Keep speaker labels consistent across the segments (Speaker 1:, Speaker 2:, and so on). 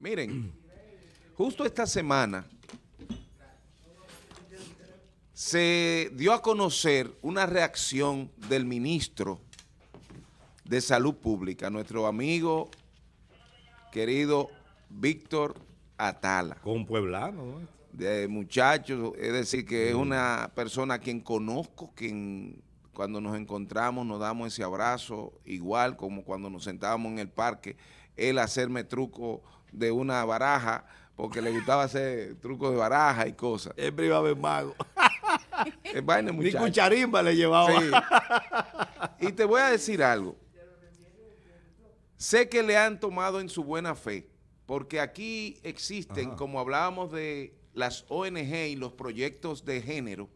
Speaker 1: Miren, justo esta semana se dio a conocer una reacción del ministro de Salud Pública, nuestro amigo querido Víctor Atala. Con pueblano, ¿no? De muchachos, es decir, que es una persona a quien conozco, quien cuando nos encontramos nos damos ese abrazo, igual como cuando nos sentábamos en el parque, él hacerme truco de una baraja, porque le gustaba hacer trucos de baraja y cosas. me iba a ver mago. Ni cucharimba le llevaba. Sí. Y te voy a decir algo. Sé que le han tomado en su buena fe, porque aquí existen, como hablábamos de las ONG y los proyectos de género,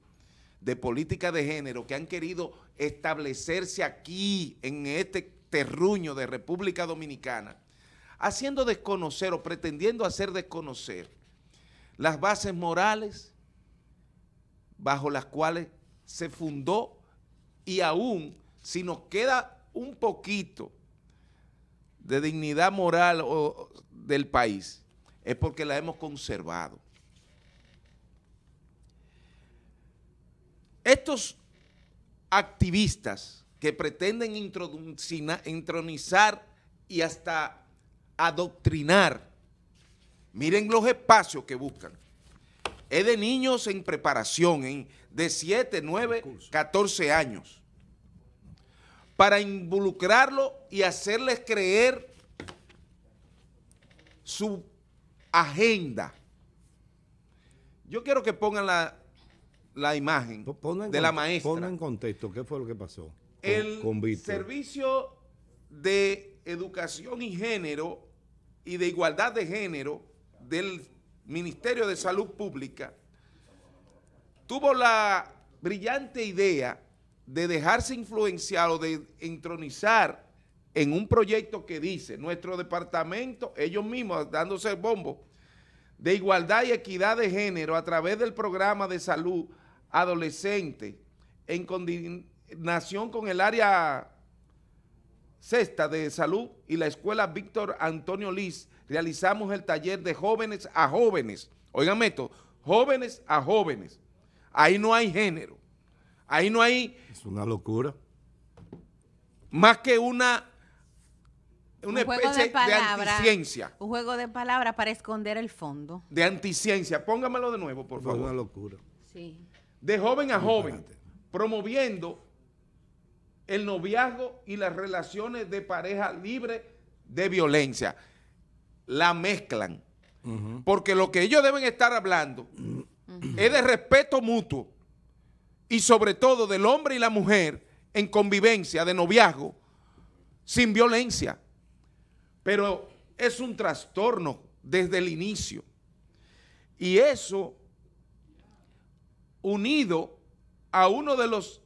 Speaker 1: de política de género que han querido establecerse aquí, en este terruño de República Dominicana, haciendo desconocer o pretendiendo hacer desconocer las bases morales bajo las cuales se fundó y aún si nos queda un poquito de dignidad moral del país, es porque la hemos conservado. Estos activistas que pretenden entronizar y hasta adoctrinar, miren los espacios que buscan. Es de niños en preparación, de 7, 9, 14 años, para involucrarlos y hacerles creer su agenda. Yo quiero que pongan la la imagen de la maestra. Ponlo en contexto, ¿qué fue lo que pasó? el Servicio de Educación y Género y de Igualdad de Género del Ministerio de Salud Pública tuvo la brillante idea de dejarse influenciar o de entronizar en un proyecto que dice nuestro departamento, ellos mismos dándose el bombo, de igualdad y equidad de género a través del programa de salud adolescente en coordinación con el área sexta de salud y la escuela Víctor Antonio Liz, realizamos el taller de jóvenes a jóvenes. Oigan esto, jóvenes a jóvenes. Ahí no hay género. Ahí no hay... Es una locura. Más que una una un especie de, palabra, anticiencia. Un juego de palabras para esconder el fondo. De anticiencia. Póngamelo de nuevo, por favor. Una locura. Sí de joven a joven, promoviendo el noviazgo y las relaciones de pareja libre de violencia. La mezclan. Porque lo que ellos deben estar hablando mm. es de respeto mutuo y sobre todo del hombre y la mujer en convivencia, de noviazgo, sin violencia. Pero es un trastorno desde el inicio. Y eso unido a uno de los,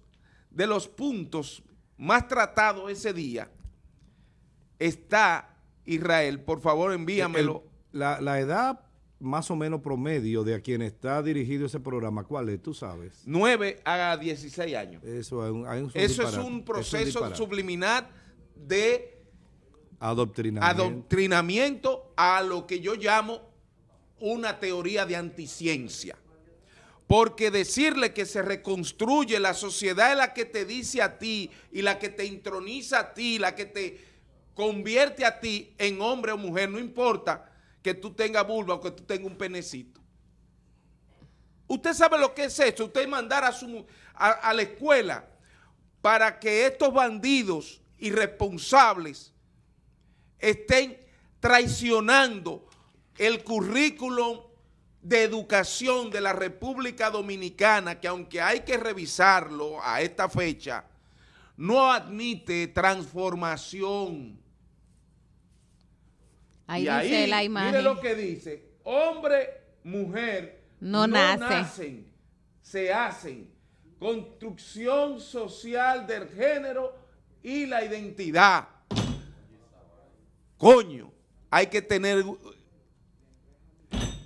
Speaker 1: de los puntos más tratados ese día, está Israel. Por favor, envíamelo. la, edad más o menos promedio de a quien está dirigido ese programa, ¿cuál es? Tú sabes. 9 a 16 años. Eso, es un, proceso subliminal de adoctrinamiento. a lo que yo llamo una teoría de anticiencia. Porque decirle que se reconstruye la sociedad en la que te dice a ti y la que te introniza a ti, la que te convierte a ti en hombre o mujer, no importa que tú tengas vulva o que tú tengas un penecito. Usted sabe lo que es esto, usted mandar su, a la escuela para que estos bandidos irresponsables estén traicionando el currículum de Educación de la República Dominicana, que aunque hay que revisarlo a esta fecha, no admite transformación. Ahí dice la imagen. Mire lo que dice, hombre, mujer, no, nacen, se hacen. Construcción social del género y la identidad. Coño, hay que tener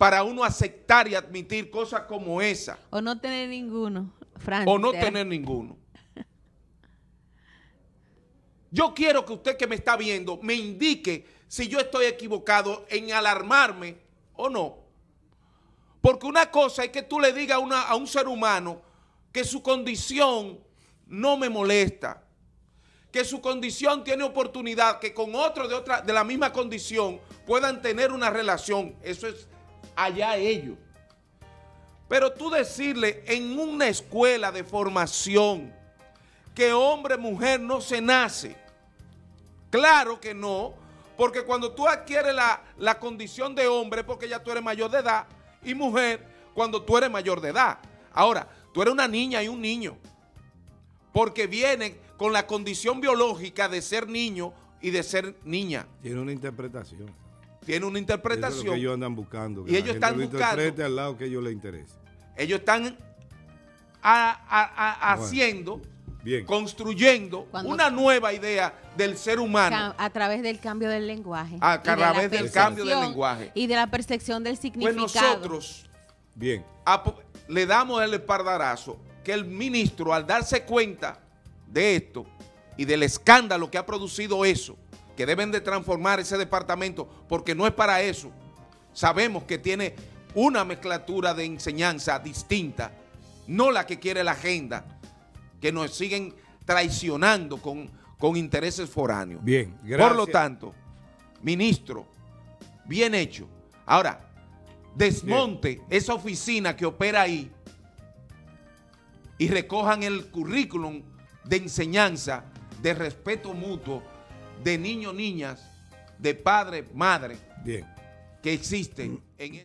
Speaker 1: para uno aceptar y admitir cosas como esa. O no tener ninguno, Frank. O no ¿eh? tener ninguno. Yo quiero que usted que me está viendo me indique si yo estoy equivocado en alarmarme o no. Porque una cosa es que tú le digas a, a un ser humano que su condición no me molesta, que su condición tiene oportunidad, que con otro de, otra, de la misma condición puedan tener una relación. Eso es allá ellos. Pero tú decirle en una escuela de formación que hombre, mujer no se nace. Claro que no, porque cuando tú adquieres la, la condición de hombre, porque ya tú eres mayor de edad, y mujer, cuando tú eres mayor de edad. Ahora, tú eres una niña y un niño, porque vienen con la condición biológica de ser niño y de ser niña. Tiene una interpretación tiene una interpretación. ellos andan buscando. y ellos están buscando. al lado que ellos les interese. Ellos están haciendo. construyendo una nueva idea del ser humano. A través del cambio del lenguaje. A través del cambio del lenguaje. Y de la percepción del pues significado. Pues nosotros le damos el pardarazo que el ministro al darse cuenta de esto y del escándalo que ha producido eso, que deben de transformar ese departamento, porque no es para eso. Sabemos que tiene una mezclatura de enseñanza distinta, no la que quiere la agenda, que nos siguen traicionando con, intereses foráneos. Bien, gracias. Por lo tanto, ministro, bien hecho. Ahora, desmonte esa oficina que opera ahí y recojan el currículum de enseñanza, de respeto mutuo de niños, niñas, de padre madre que existen